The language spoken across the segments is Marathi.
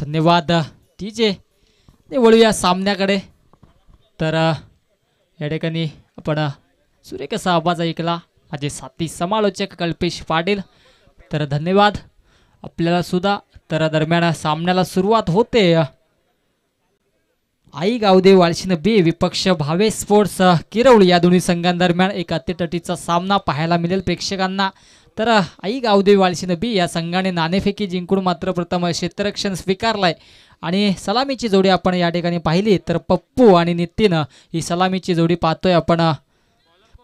धन्यवाद ठीक ने वळूया सामन्याकडे तर या ठिकाणी आपण सूर्य कसा आवाज ऐकला माझे साथी समालोचक कल्पेश पाटील तर धन्यवाद आपल्याला सुद्धा तर दरम्यान सामन्याला सुरुवात होते आई गावदेव वाळशीनं बी विपक्ष भावे स्पोर्ट्स किरवळ या दोन्ही संघांदरम्यान एक अतिटटीचा सामना पाहायला मिळेल प्रेक्षकांना तर आई गावदेवी वाळशी बी या संघाने नाणेफेकी जिंकून मात्र प्रथम क्षेत्ररक्षण स्वीकारलाय आणि सलामीची जोडी आपण या ठिकाणी पाहिली तर पप्पू आणि नितीन ही सलामीची जोडी पाहतोय आपण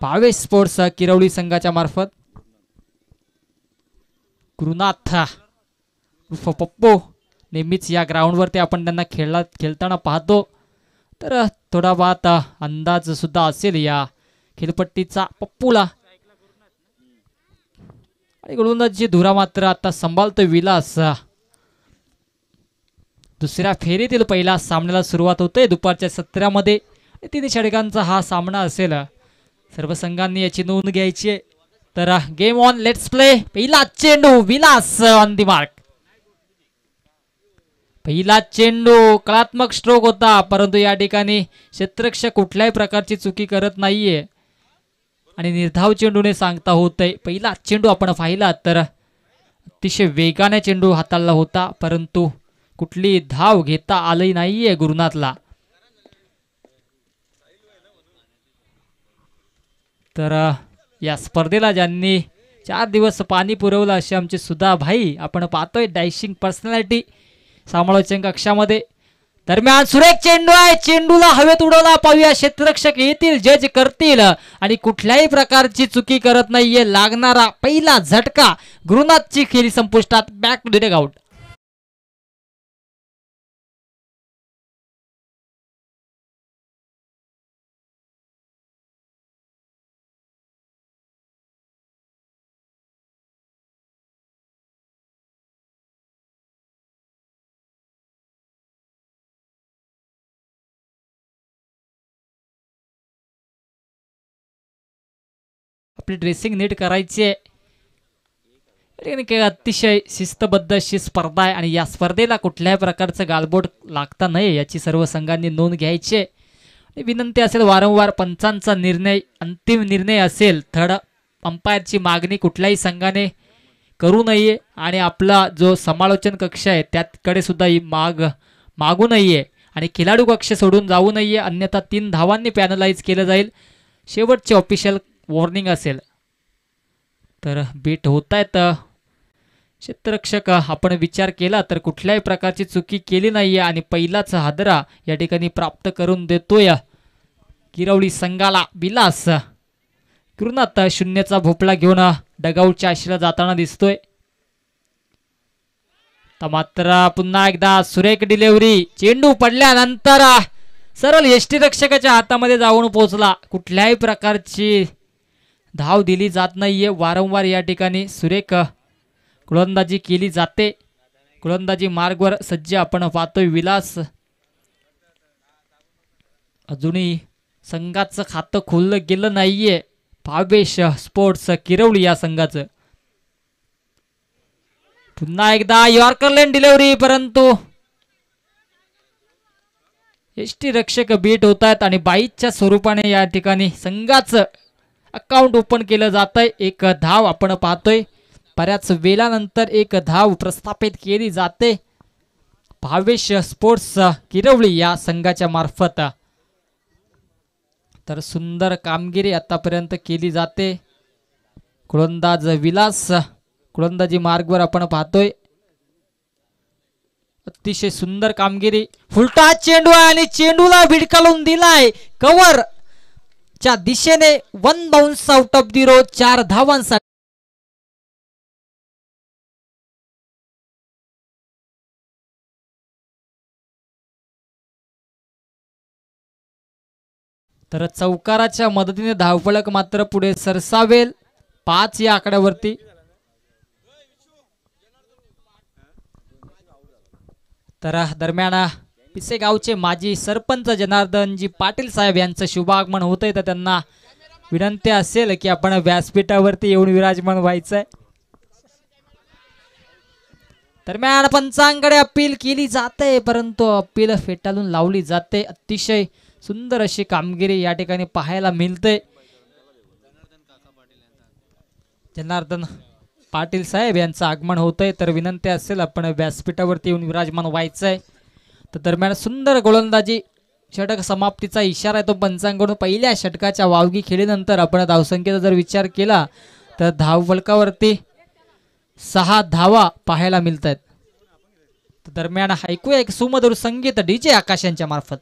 पावे स्पोर्ट्स किरवळी संघाच्या मार्फत कृनाथ उर्फ पप्पू नेहमीच या ग्राउंडवरती आपण त्यांना खेळला खेळताना पाहतो तर थोडा अंदाज अंदाजसुद्धा असेल या खेळपट्टीचा पप्पूला इकडूनच धुरा मात्र आता संभालतो विलास दुसऱ्या फेरीतील पहिला सामन्याला सुरुवात होते दुपारच्या सत्रामध्ये तीन षडकांचा हा सामना असेल सर्व संघांनी याची नोंद घ्यायची तर गेम ऑन लेट्स प्ले पहिला चेंडू विलास ऑन दी मार्क पहिला चेंडू कलात्मक स्ट्रोक होता परंतु या ठिकाणी क्षेत्रक्ष कुठल्याही प्रकारची चुकी करत नाहीये आणि निर्धाव चेंडूने सांगता होत पहिला चेंडू आपण पाहिला तर अतिशय वेगाने चेंडू हाताळला होता परंतु कुठली धाव घेता आली नाहीये गुरुनाथला तर या स्पर्धेला ज्यांनी चार दिवस पाणी पुरवलं असे आमचे सुधा भाई आपण पाहतोय डायशिंग पर्सनॅलिटी सामाळोच्या कक्षामध्ये दरम्यान सुरेख चेंडू आहे चेंडूला हवेत उडवला पाहूया क्षेत्ररक्षक येतील जज करतील आणि कुठल्याही प्रकारची चुकी करत नाहीये लागणारा पहिला झटका गुरुनाथची खेरी संपुष्टात बॅक टू द आउट आपली ड्रेसिंग नीट करायची आहे म्हणजे अतिशय शिस्तबद्ध अशी स्पर्धा आहे आणि या स्पर्धेला कुठल्याही प्रकारचं गालबोट लागता नाही याची सर्व संघांनी नोंद घ्यायची आहे विनंती असेल वारंवार पंचांचा निर्णय अंतिम निर्णय असेल थर्ड अंपायरची मागणी कुठल्याही संघाने करू नये आणि आपला जो समालोचन कक्ष आहे त्याकडे सुद्धा ही माग मागू नये आणि खेळाडू कक्ष सोडून जाऊ नये अन्यथा तीन धावांनी पॅनलाइज केलं जाईल शेवटचे ऑफिशियल वॉर्निंग असेल तर बीट होत आहेत क्षेत्ररक्षक आपण विचार केला तर कुठल्याही प्रकारची चुकी केली नाही आहे आणि पहिलाच हादरा या ठिकाणी प्राप्त करून देतोय किरवळी संघाला बिलास कृणात शून्यचा भोपळा घेऊन डगाऊटच्या आशीला जाताना दिसतोय तर मात्र पुन्हा एकदा सुरेख डिलेवरी चेंडू पडल्यानंतर सरळ यष्टीरक्षकाच्या हातामध्ये जाऊन पोहोचला कुठल्याही प्रकारची धाव दिली जात नाहीये वारंवार या ठिकाणी सुरेख गोलंदाजी केली जाते गोलंदाजी मार्गवर सज्ज आपण पाहतोय विलास अजूनही संघाचं खातं खोललं गेलं नाहीये भावेश स्पोर्ट्स किरवली या संघाचं पुन्हा एकदा यॉर्करलँड डिलेवरी परंतु एसटी रक्षक बीट होत आहेत आणि बाईच्या स्वरूपाने या ठिकाणी संघाचं अकाउंट ओपन केलं जातंय एक धाव आपण पाहतोय बऱ्याच वेळानंतर एक धाव प्रस्थापित केली जाते भावेश स्पोर्ट्स किरवळी या संघाच्या मार्फत तर सुंदर कामगिरी आतापर्यंत केली जाते गोलंदाज विलास गोलंदाजी मार्गवर आपण पाहतोय अतिशय सुंदर कामगिरी फुलटा चेंडू आहे आणि चेंडूला भिडकालून दिलाय कवर च्या दिशेने one bounce out of the चार धावांसाठी तर चौकाराच्या मदतीने धावफळक मात्र पुढे सरसावेल पाच या आकड्यावरती तर दरम्यान पिसेगावचे माजी सरपंच जनार्दनजी पाटील साहेब यांचं शुभागमन होतय तर त्यांना विनंती असेल की आपण व्यासपीठावरती येऊन विराजमान व्हायचंय दरम्यान पंचांकडे अपील केली जाते परंतु अपील फेटाळून लावली जाते अतिशय सुंदर अशी कामगिरी या ठिकाणी पाहायला मिळते जनार्दन पाटील साहेब यांचं आगमन होतंय तर विनंती असेल आपण व्यासपीठावरती येऊन विराजमान व्हायचंय तर दरम्यान सुंदर गोलंदाजी षटक समाप्तीचा इशारा आहे तो पंचांकडून पहिल्या षटकाच्या वावगी खेळीनंतर आपण धावसंख्येचा जर विचार केला तर धावफलकावरती सहा धावा पाहायला मिळत आहेत दरम्यान ऐकूया एक सुमधुर संगीत डीजे आकाशांच्या मार्फत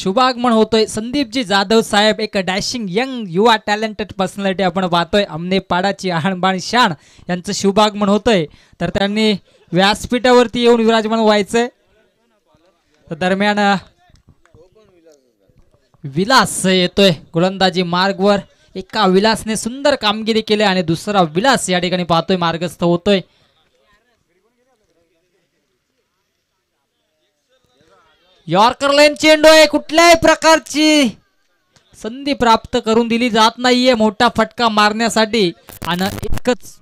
शुभागमन होतोय संदीपजी जाधव साहेब एक डॅशिंग यंग युवा टॅलेंटेड पर्सनॅलिटी आपण पाहतोय पाडाची आणबाण शाण यांचं शुभागमन होतंय तर त्यांनी व्यासपीठावरती येऊन विराजमान व्हायचंय दरम्यान विलास येतोय गोलंदाजी मार्गवर एका विलासने सुंदर कामगिरी केली आणि दुसरा विलास या ठिकाणी पाहतोय मार्गस्थ होतोय यॉर्कर लाईन चेंडू आहे कुठल्याही प्रकारची संधी प्राप्त करून दिली जात नाहीये मोठा फटका मारण्यासाठी आणि एकच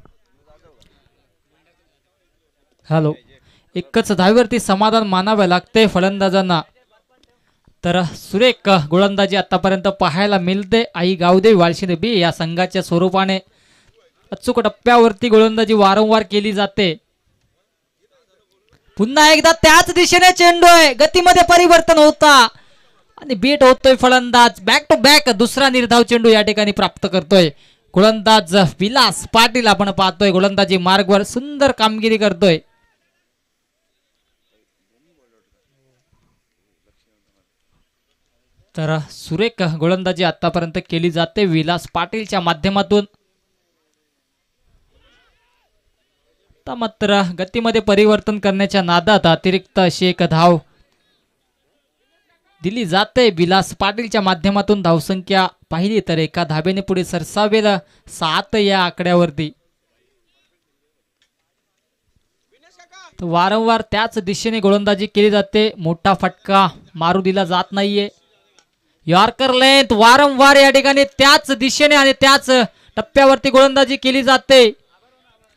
हॅलो एकच धावीवरती समाधान मानावे लागते फलंदाजांना तर सुरेख गोलंदाजी आतापर्यंत पाहायला मिळते आई गावदेवी वाळशी बी या संघाच्या स्वरूपाने अचूक टप्प्यावरती गोलंदाजी वारंवार केली जाते पुन्हा एकदा त्याच दिशेने चेंडू आहे गतीमध्ये परिवर्तन होता आणि बीट होतोय फलंदाज बॅक टू बॅक दुसरा निर्धाव चेंडू या ठिकाणी प्राप्त करतोय गोलंदाज विलास पाटील आपण पाहतोय गोलंदाजी मार्गवर सुंदर कामगिरी करतोय तर सुरेख गोलंदाजी आतापर्यंत केली जाते विलास पाटीलच्या माध्यमातून आता मात्र गतीमध्ये परिवर्तन करण्याच्या नादात अतिरिक्त अशी एक धाव दिली जाते विलास पाटीलच्या माध्यमातून धावसंख्या पाहिली तर एका धाबेने पुढे सरसावेल सात या आकड्यावरती वारंवार त्याच दिशेने गोलंदाजी केली जाते मोठा फटका मारू दिला जात नाहीये यॉर्कर लेंथ वारंवार या ठिकाणी त्याच दिशेने आणि त्याच टप्प्यावरती गोलंदाजी केली जाते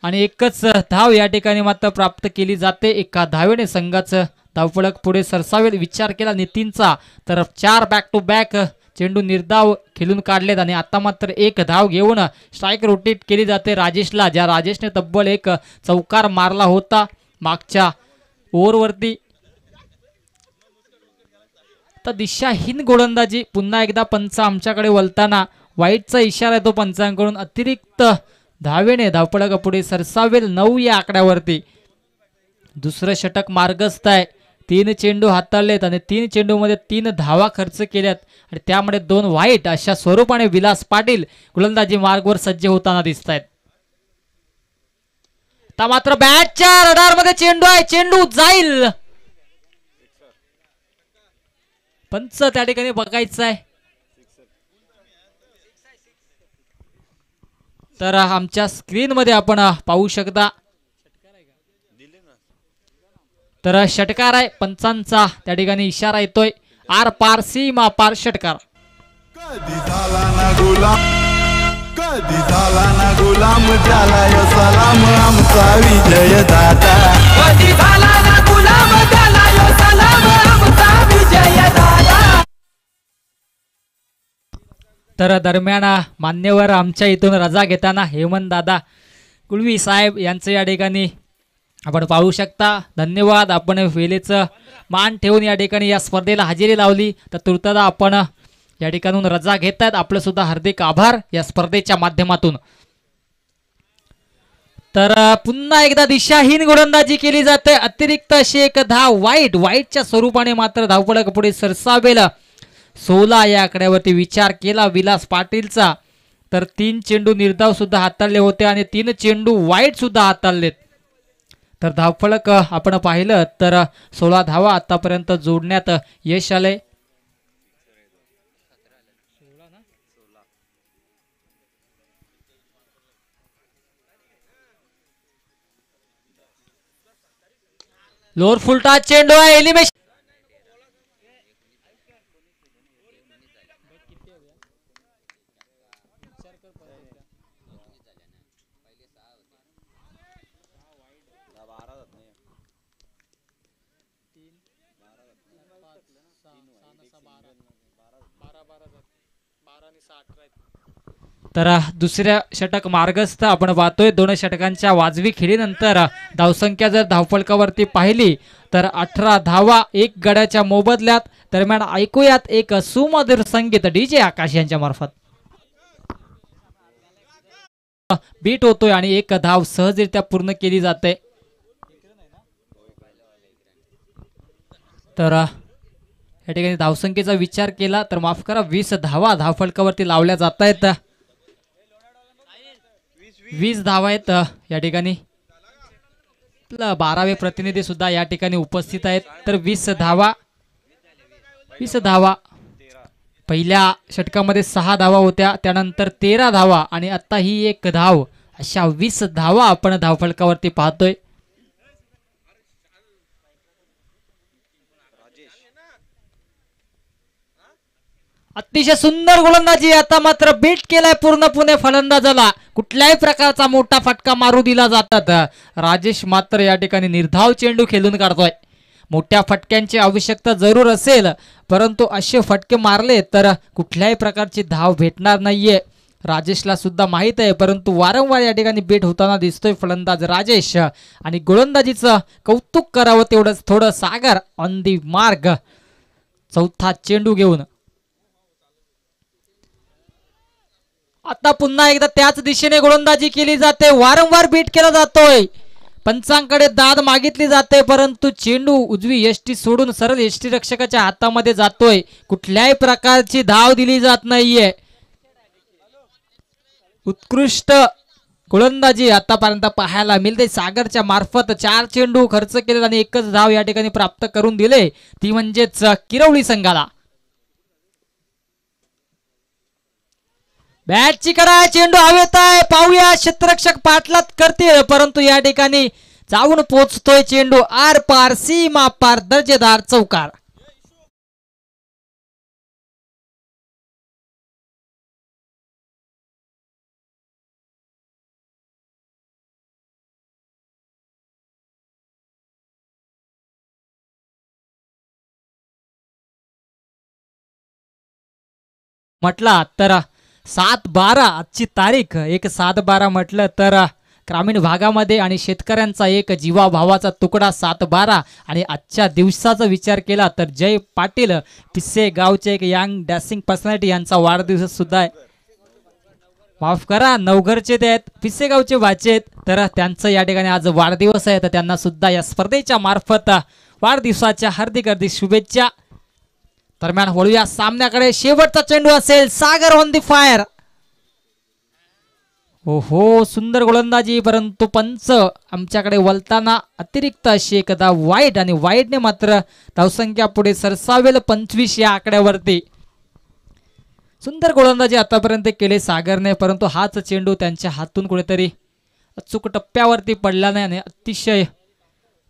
आणि एकच धाव या ठिकाणी मात्र प्राप्त केली जाते एका धावेने संघाचं धावपळक पुढे सरसावेल विचार केला नितीनचा तर चार बॅक टू बॅक चेंडू निर्धाव खेळून काढलेत आणि आता मात्र एक धाव घेऊन स्ट्राईक रोटेट केली जाते राजेशला ज्या राजेशने तब्बल एक चौकार मारला होता मागच्या ओव्हरवरती तर दिशाहीन गोलंदाजी पुन्हा एकदा पंच आमच्याकडे वलताना वाईटचा इशारा येतो पंचांकडून अतिरिक्त धावेने धावपळ पुढे सरसावेल नऊ या आकड्यावरती दुसरं षटक मार्गस्थ आहे तीन चेंडू हाताळलेत आणि तीन चेंडूमध्ये तीन धावा खर्च केल्यात आणि त्यामुळे दोन वाईट अशा स्वरूपाने विलास पाटील गोलंदाजी मार्गवर सज्ज होताना दिसत आहेत आता मात्र बॅटच्या रडारमध्ये चेंडू आहे चेंडू जाईल पंच त्या ठिकाणी बघायचं आहे तर आमच्या स्क्रीनमध्ये आपण पाहू शकता तर षटकार आहे पंचांचा त्या ठिकाणी इशारा येतोय आर पार मा पार षटकार कधी झाला ना गुलाम झाला सलाम आमचा विजय दादा कधी तर दरम्यान मान्यवर आमच्या इथून रजा घेताना दादा कुळवी साहेब यांचं या ठिकाणी आपण पाहू शकता धन्यवाद आपण वेळेचं मान ठेवून या ठिकाणी या स्पर्धेला हजेरी लावली तर तुर्तदा आपण या ठिकाणून रजा घेत आहेत आपलं सुद्धा हार्दिक आभार या स्पर्धेच्या माध्यमातून तर पुन्हा एकदा दिशाहीन गोलंदाजी केली जाते अतिरिक्त अशी एक धाव वाईट वाईटच्या स्वरूपाने मात्र धावपळक पुढे सरसावेल सोला या आकड्यावरती विचार केला विलास पाटीलचा तर तीन चेंडू निर्धाव सुद्धा हाताळले होते आणि तीन चेंडू वाईट सुद्धा हाताळलेत तर धावफळक आपण पाहिलं तर सोळा धावा आतापर्यंत जोडण्यात यश आलंय लोअर फुलटा चेंडू आहे एलिमेशन तर दुसऱ्या षटक मार्गस्थ आपण पाहतोय दोन षटकांच्या वाजवी खेळीनंतर धावसंख्या जर धावफळकावरती पाहिली तर अठरा धावा एक गड्याच्या मोबदल्यात दरम्यान ऐकूयात एक सुमधुर संगीत डीजे आकाश यांच्या मार्फत बीट होतोय आणि एक धाव सहजरित्या पूर्ण केली जाते तर या ठिकाणी धावसंख्येचा विचार केला तर माफ करा वीस धावा धावफळकावरती लावल्या जात आहेत वीस धावा आहेत या ठिकाणी बारावे प्रतिनिधी सुद्धा या ठिकाणी उपस्थित आहेत तर वीस धावा वीस धावा पहिल्या षटकामध्ये सहा धावा होत्या त्यानंतर तेरा धावा आणि आता ही एक धाव अशा वीस धावा आपण धावफलकावरती पाहतोय अतिशय सुंदर गोलंदाजी आता मात्र बीट केलाय पूर्णपणे फलंदाजाला कुठल्याही प्रकारचा मोठा फटका मारू दिला जातात राजेश मात्र या ठिकाणी निर्धाव चेंडू खेळून काढतोय मोठ्या फटक्यांची आवश्यकता जरूर असेल परंतु असे फटके मारले तर कुठल्याही प्रकारची धाव भेटणार नाहीये राजेशला सुद्धा माहीत आहे परंतु वारंवार या ठिकाणी बेट होताना दिसतोय फलंदाज राजेश आणि गोलंदाजीचं कौतुक करावं तेवढंच थोडं सागर ऑन दी मार्ग चौथा चेंडू घेऊन आता पुन्हा एकदा त्याच दिशेने गोलंदाजी केली जाते वारंवार बीट केला जातोय पंचांकडे दाद मागितली जाते परंतु चेंडू उजवी एसटी सोडून सरळ एसटी रक्षकाच्या हातामध्ये जातोय कुठल्याही प्रकारची धाव दिली जात नाहीये उत्कृष्ट गोलंदाजी आतापर्यंत पाहायला मिळते सागरच्या मार्फत चार चेंडू खर्च केले आणि एकच धाव या ठिकाणी प्राप्त करून दिले ती म्हणजेच किरवळी संघाला बॅटची करा चेंडू हवेत आहे पाहूया क्षेत्ररक्षक पाटलात करतील परंतु या ठिकाणी जाऊन पोचतोय चेंडू आर पार सीमा पार दर्जेदार चौकार म्हटला तर सात बारा आजची तारीख एक सात बारा म्हटलं तर ग्रामीण भागामध्ये आणि शेतकऱ्यांचा एक जीवाभावाचा तुकडा सात बारा आणि आजच्या दिवसाचा विचार केला तर जय पाटील पिस्से गावचे एक यंग डॅसिंग पर्सनॅलिटी यांचा वाढदिवस सुद्धा आहे माफ करा नवघरचे ते आहेत गावचे वाचे तर त्यांचं या ठिकाणी आज वाढदिवस आहे तर त्यांना सुद्धा या स्पर्धेच्या मार्फत वाढदिवसाच्या हार्दिक हार्दिक शुभेच्छा दरम्यान वळूया सामन्याकडे शेवटचा चेंडू असेल सागर ऑन दी फायर ओहो सुंदर गोलंदाजी परंतु पंच आमच्याकडे वलताना अतिरिक्त अशी एकदा वाईट आणि वाईटने मात्र धावसंख्या पुढे सरसावेल पंचवीस या आकड्यावरती सुंदर गोलंदाजी आतापर्यंत केले सागरने परंतु हाच चेंडू त्यांच्या हातून कुठेतरी अचूक टप्प्यावरती पडला नाही आणि अतिशय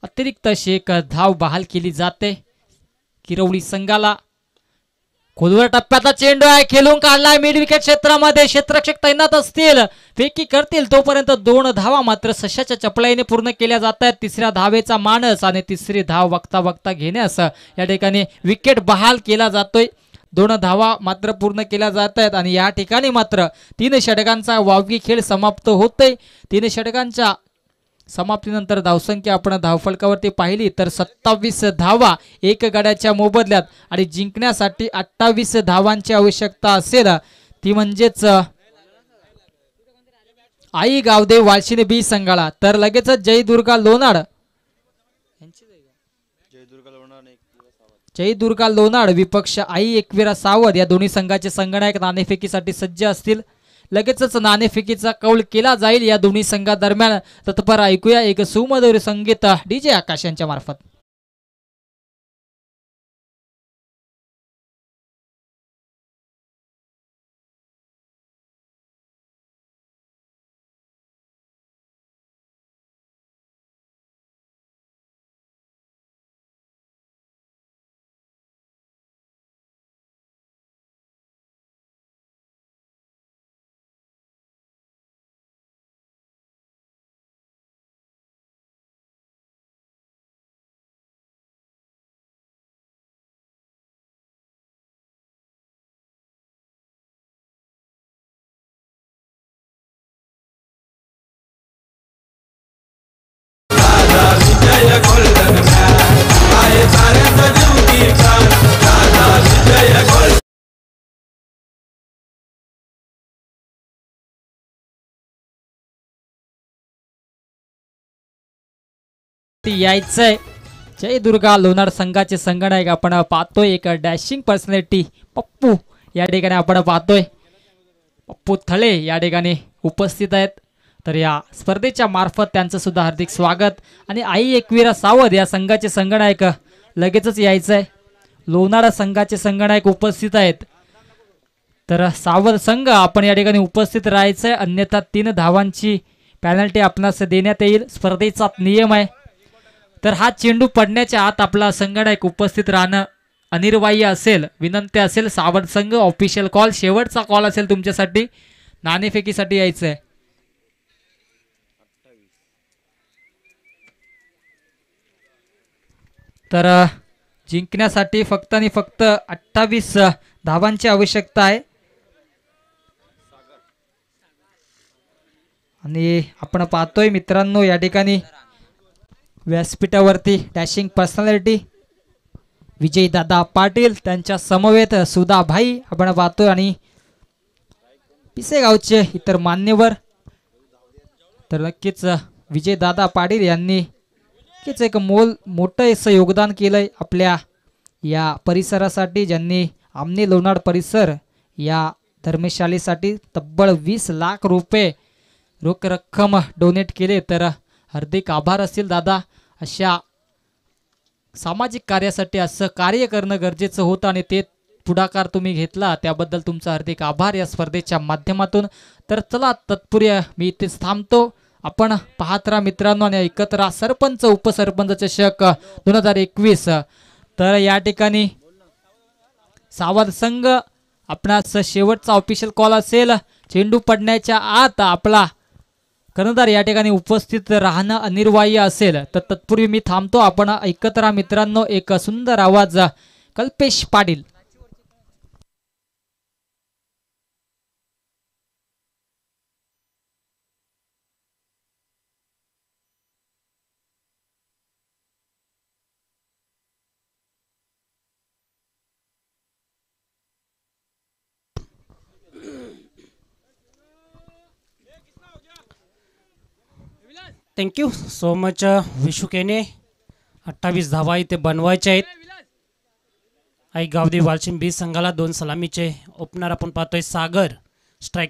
अतिरिक्त अशी एक धाव बहाल केली जाते किरवळी संघाला खोलवर टप्प्याचा चेंडू आहे खेळून काढलाय मिड विकेट क्षेत्रामध्ये क्षेत्रक्षक तैनात असतील फेकी करतील तोपर्यंत दोन धावा मात्र सशाच्या चपलाईने पूर्ण केल्या जात आहेत तिसऱ्या धावेचा मानस आणि तिसरी धाव वक्ता वक्ता घेण्यास या ठिकाणी विकेट बहाल केला जातोय दोन धावा मात्र पूर्ण केल्या जात आहेत आणि या ठिकाणी मात्र तीन षटकांचा वावगी खेळ समाप्त होतोय तीन षटकांच्या समाप्तीनंतर धावसंख्या आपण धावफलकावरती पाहिली तर सत्तावीस धावा एक गड्याच्या मोबदल्यात आणि जिंकण्यासाठी अठ्ठावीस धावांची आवश्यकता असेल ती म्हणजेच आई गावदेव वाळशीने बी संघाला तर लगेच जयदुर्गा लोणाड जयदुर्गा लोणाड विपक्ष आई एकवीरा सावध या दोन्ही संघाचे संघनायक नाणेफेकीसाठी सज्ज असतील लगेचच नाणेफेकीचा कौल केला जाईल या दोन्ही संघादरम्यान तत्पर ऐकूया एक सुमधुर संगीत डीजे आकाश यांच्या मार्फत यायचंय जय दुर्गा लोणार संघाचे संघनायक आपण पाहतोय एक डॅशिंग पर्सनॅलिटी पप्पू या ठिकाणी आपण पाहतोय पप्पू थळे या ठिकाणी उपस्थित आहेत तर या स्पर्धेच्या मार्फत त्यांचं सुद्धा हार्दिक स्वागत आणि आई एकवीरा सावध या संघाचे संघनायक लगेचच यायचंय लोणारा संघाचे संघनायक उपस्थित आहेत तर सावध संघ आपण या ठिकाणी उपस्थित राहायचंय अन्यथा तीन धावांची पॅनल्टी आपणास देण्यात येईल स्पर्धेचा नियम आहे तर हा चेंडू पडण्याच्या आत आपला एक उपस्थित राहणं अनिर्वाह्य असेल विनंती असेल सावध संघ ऑफिशियल कॉल शेवटचा कॉल असेल तुमच्यासाठी नाणेफेकीसाठी यायचं आहे तर जिंकण्यासाठी फक्त आणि फक्त अठ्ठावीस धावांची आवश्यकता आहे आणि आपण पाहतोय मित्रांनो या ठिकाणी व्यासपीठावरती डॅशिंग पर्सनॅलिटी विजयदादा पाटील त्यांच्या समवेत सुधा भाई आपण पाहतोय आणि पिसेगावचे इतर मान्यवर तर नक्कीच विजयदादा पाटील यांनी नक्कीच एक मोल मोठं असं योगदान केलंय आपल्या या परिसरासाठी ज्यांनी आमने लोणार परिसर या धर्मशालेसाठी तब्बल वीस लाख रुपये रोख रक्कम डोनेट केले तर हार्दिक आभार असतील दादा अशा सामाजिक कार्यासाठी असं कार्य करणं गरजेचं होतं आणि ते पुढाकार तुम्ही घेतला त्याबद्दल तुमचा हार्दिक आभार या स्पर्धेच्या माध्यमातून तर चला तत्पूर्य मी इथे थांबतो आपण पाहत राहा मित्रांनो आणि ऐकत राहा सरपंच उपसरपंच चषक दोन हजार एकवीस तर या ठिकाणी सावध संघ आपणास शेवटचा ऑफिशियल कॉल असेल चेंडू पडण्याच्या आत आपला कर्णधार या ठिकाणी उपस्थित राहणं अनिवार्य असेल तर तत्पूर्वी मी थांबतो आपण ऐकत राहा मित्रांनो एक सुंदर आवाज Kalpesh Patil thank you so much विशुकेने अठ्ठावीस धावा इथे बनवायचे आहेत आई गावदी वालशिम बी संघाला दोन सलामीचे ओपनर आपण पाहतोय सागर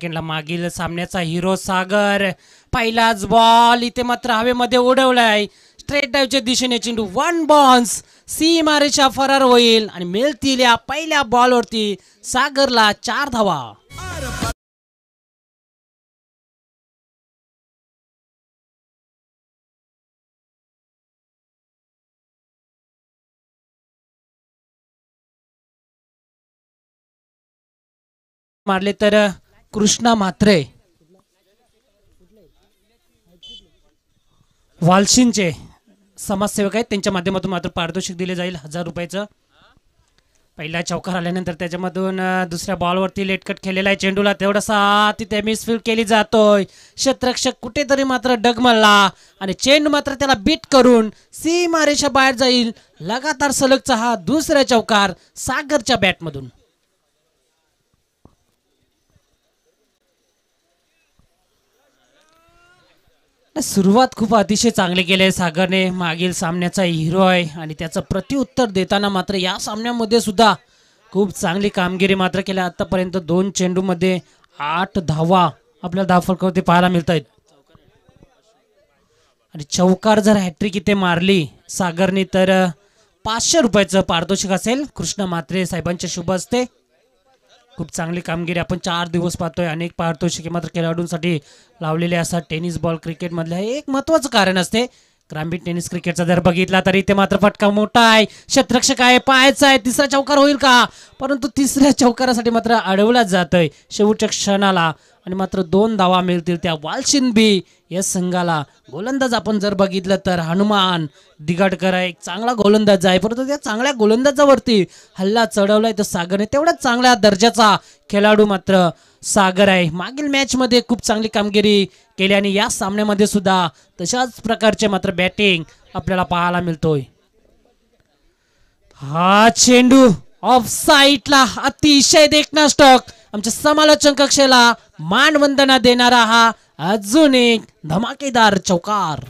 इनला मागील सामन्याचा हिरो सागर पहिलाच बॉल इथे मात्र हवेमध्ये उडवलाय स्ट्रेट डाईव्हच्या दिशेने चेंडू वन बॉन्स सी मारेच्या फरार होईल आणि मिळतील या पहिल्या बॉलवरती सागरला चार धावा मारले तर कृष्णा मात्रे वालशिंचे समाजसेवक आहेत त्यांच्या माध्यमातून मात्र पारितोषिक दिले जाईल हजार रुपयाचं पहिला चौकार आल्यानंतर त्याच्यामधून दुसऱ्या बॉलवरती लेटकट खेळलेला आहे चेंडूला तेवढासा तिथे मिसफिल केली जातोय क्षेत्रक्षक कुठेतरी मात्र डगमलला आणि चेंडू मात्र त्याला बीट करून सीमारेषा बाहेर जाईल लगातार सलगचा हा दुसरा चौकार सागरच्या बॅटमधून सुरुवात खूप अतिशय चांगली केली आहे सागरने मागील सामन्याचा हिरो आहे आणि त्याचं प्रत्युत्तर देताना मात्र या सामन्यामध्ये सुद्धा खूप चांगली कामगिरी मात्र केल्या आतापर्यंत दोन चेंडूमध्ये आठ धावा आपल्याला धावफलकावरती पाहायला मिळत आहेत आणि चौकार जर हॅट्रिक इथे मारली सागरने तर पाचशे रुपयाचं पारितोषिक असेल कृष्ण म्हात्रे साहेबांच्या शुभ असते खूप चांगली कामगिरी आपण चार दिवस पाहतोय अनेक पारितोषिके मात्र खेळाडूंसाठी लावलेले असतात टेनिस बॉल क्रिकेटमधलं हे एक महत्त्वाचं कारण असते ग्रामीण टेनिस क्रिकेटचा जर बघितला तर इथे मात्र फटका मोठा आहे शत्रक्षक आहे पायचा आहे तिसरा चौकार होईल का परंतु तिसऱ्या चौकारासाठी मात्र अडवला जातोय शेवटच्या क्षणाला आणि मात्र दोन धावा मिळतील त्या वालशिन बी या संघाला गोलंदाज आपण जर बघितलं तर हनुमान दिगाटकर आहे एक चांगला गोलंदाज आहे परंतु त्या चांगल्या गोलंदाजावरती हल्ला चढवलाय तर आहे तेवढाच चांगल्या दर्जाचा खेळाडू मात्र सागर आहे मागील मॅचमध्ये खूप चांगली कामगिरी केली आणि या सामन्यामध्ये सुद्धा तशाच प्रकारचे मात्र बॅटिंग आपल्याला पाहायला मिळतोय हा चेंडू ऑफ साईटला अतिशय स्टॉक आमच्या समालोचन कक्षेला मानवंदना देणारा हा अजून एक धमाकेदार चौकार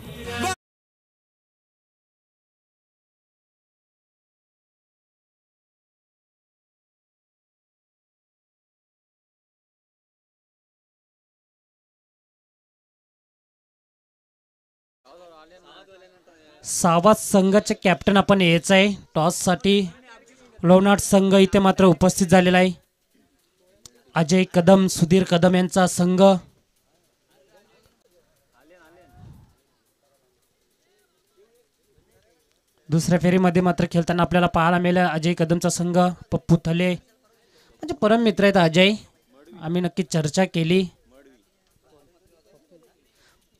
सावा संघाचे कॅप्टन आपण यायचं आहे टॉस साठी लोणार्ड संघ इथे मात्र उपस्थित झालेला आहे अजय कदम सुधीर कदम यांचा संघ दुसऱ्या फेरीमध्ये मात्र खेळताना आपल्याला पाहायला मिळेल अजय कदमचा संघ पप्पू थले म्हणजे परम मित्र आहेत अजय आम्ही नक्की चर्चा केली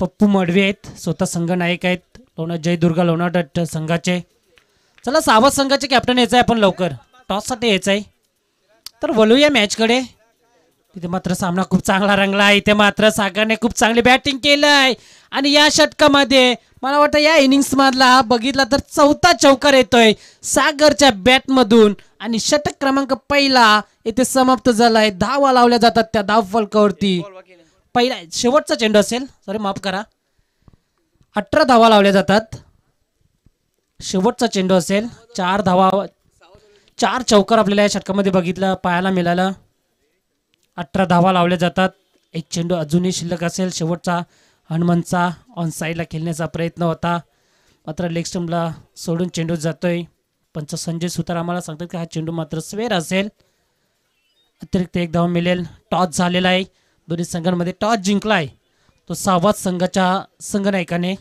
पप्पू मडवी आहेत स्वतः संघ नायक आहेत लोणा जयदुर्गा लोणा संघाचे चला सावध संघाचे कॅप्टन यायचं आहे आपण लवकर टॉससाठी यायचं आहे तर वळूया मॅचकडे तिथे मात्र सामना खूप चांगला रंगला आहे इथे मात्र सागरने खूप चांगली बॅटिंग केलंय आणि या षटकामध्ये मला वाटतं या मधला बघितला तर चौथा चौकार येतोय सागरच्या बॅटमधून आणि षटक क्रमांक पहिला येथे समाप्त झाला आहे धावा लावल्या जातात त्या धाव फलकावरती पहिला शेवटचा चेंडू असेल सॉरी माफ करा अठरा धावा लावल्या जातात शेवटचा चेंडू असेल चार धावा चार चौकार आपल्याला या षटकामध्ये बघितलं पाहायला मिळालं अठरा धावा लावल्या जातात एक चेंडू अजूनही शिल्लक असेल शेवटचा हनुमानचा ऑन साईडला खेळण्याचा प्रयत्न होता मात्र लेग स्टम्पला सोडून चेंडू जातोय पंच संजय सुतार आम्हाला सांगतात की हा चेंडू मात्र स्वेर असेल अतिरिक्त एक धाव मिळेल टॉस झालेला आहे दोन्ही संघांमध्ये टॉस जिंकला आहे तो सहावाच संघाच्या संघनायकाने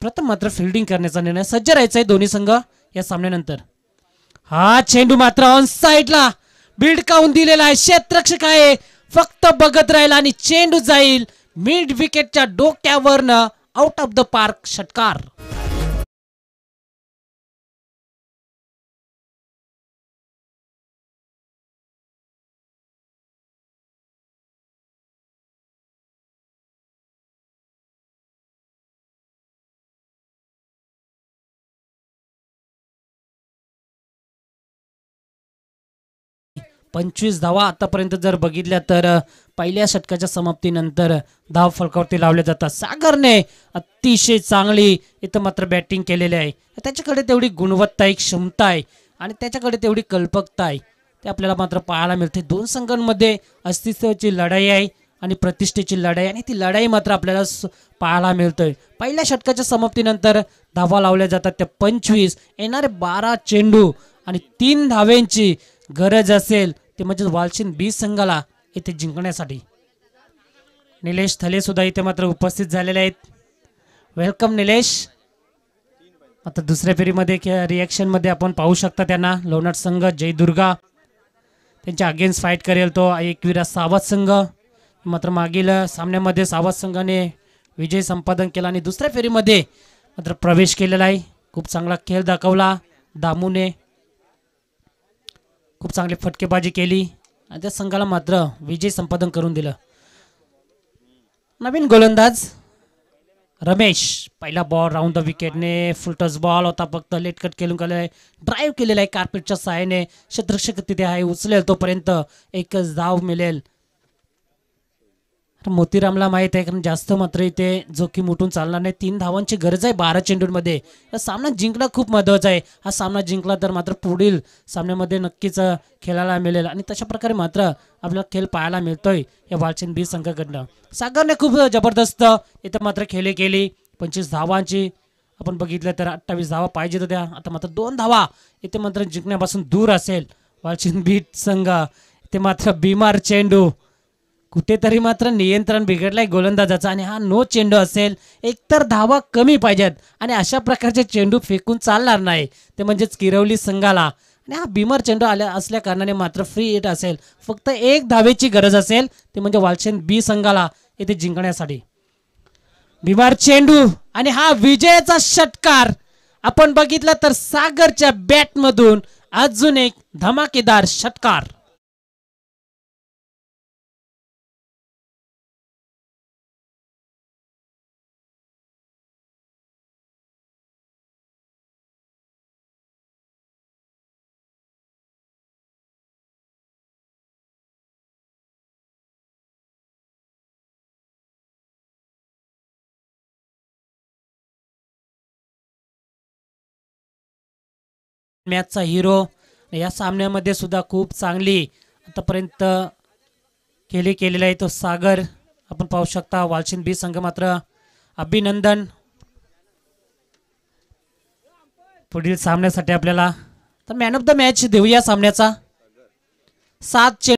प्रथम मात्र फिल्डिंग करण्याचा निर्णय सज्ज राहायचा आहे दोन्ही संघ या सामन्यानंतर हा चेंडू मात्र ऑन साईडला भिडकावून दिलेला आहे क्षेत्रक्षक आहे फक्त बघत राहील आणि चेंडू जाईल मिड विकेटच्या डोक्यावरनं आउट ऑफ द पार्क षटकार पंचवीस धावा आतापर्यंत जर बघितल्या तर पहिल्या षटकाच्या समाप्तीनंतर धाव फलकावरती लावल्या जातात सागरने अतिशय चांगली इथं मात्र बॅटिंग केलेली आहे त्याच्याकडे तेवढी गुणवत्ता आहे क्षमता आहे आणि त्याच्याकडे तेवढी कल्पकता आहे ते आपल्याला मात्र पाहायला मिळते दोन संघांमध्ये अस्तित्वाची लढाई आहे आणि प्रतिष्ठेची लढाई आणि ती लढाई मात्र आपल्याला पाहायला मिळतोय पहिल्या षटकाच्या समाप्तीनंतर धावा लावल्या जातात त्या पंचवीस येणारे बारा चेंडू आणि तीन धावेंची गरज असेल ते म्हणजे वालशिन बी संघाला इथे जिंकण्यासाठी निलेश सुद्धा इथे मात्र उपस्थित झालेले आहेत वेलकम निलेश आता दुसऱ्या फेरीमध्ये रिॲक्शनमध्ये आपण पाहू शकता त्यांना लोणार संघ जयदुर्गा त्यांच्या अगेन्स्ट फाईट करेल तो एकवीरा सावत संघ मात्र मागील सामन्यामध्ये सावत संघाने विजय संपादन केला आणि दुसऱ्या फेरीमध्ये मात्र प्रवेश केलेला आहे खूप चांगला खेळ दाखवला दामूने खूप चांगली फटकेबाजी केली आणि त्या संघाला मात्र विजय संपादन करून दिलं नवीन गोलंदाज रमेश पहिला बॉल राऊंड द विकेटने फुलटस बॉल होता फक्त लेटकट केलून केलेला आहे ड्राईव्ह केलेला आहे कार्पेटच्या सहाय्याने क्षेत्रक्षक तिथे आहे उचलेल तोपर्यंत एकच धाव मिळेल मोतीरामला माहीत आहे कारण जास्त मात्र इथे जोखीम उठून चालणार नाही तीन धावांची गरज आहे बारा चेंडूंमध्ये सामना जिंकणं खूप महत्त्वाचा आहे हा सामना जिंकला तर मात्र पुढील सामन्यामध्ये नक्कीच खेळायला मिळेल आणि तशा प्रकारे मात्र आपल्याला खेळ पाहायला मिळतोय या वालचिन बी संघाकडनं सागरने खूप जबरदस्त इथं मात्र खेळी केली पंचवीस धावांची आपण बघितलं तर अठ्ठावीस धावा पाहिजे होत्या आता मात्र दोन धावा इथे मात्र जिंकण्यापासून दूर असेल वालचिन बीट संघ इथे मात्र बीमार चेंडू कुठेतरी मात्र नियंत्रण बिघडलं आहे गोलंदाजाचं आणि हा नो चेंडू असेल एकतर धावा कमी पाहिजेत आणि अशा प्रकारचे चेंडू फेकून चालणार नाही ते म्हणजेच किरवली संघाला आणि हा बिमर चेंडू आल्या असल्या कारणाने मात्र फ्री हिट असेल फक्त एक धावेची गरज असेल ते म्हणजे वालशेन बी संघाला येथे जिंकण्यासाठी बिमार चेंडू आणि हा विजयाचा षटकार आपण बघितला तर सागरच्या बॅटमधून अजून एक धमाकेदार षटकार मॅचचा हिरो या सामन्यामध्ये सुद्धा खूप चांगली आतापर्यंत खेळी केलेला आहे तो सागर आपण पाहू शकता वालचिन बी संघ मात्र अभिनंदन पुढील सामन्यासाठी आपल्याला तर मॅन ऑफ द मॅच देऊया सामन्याचा सात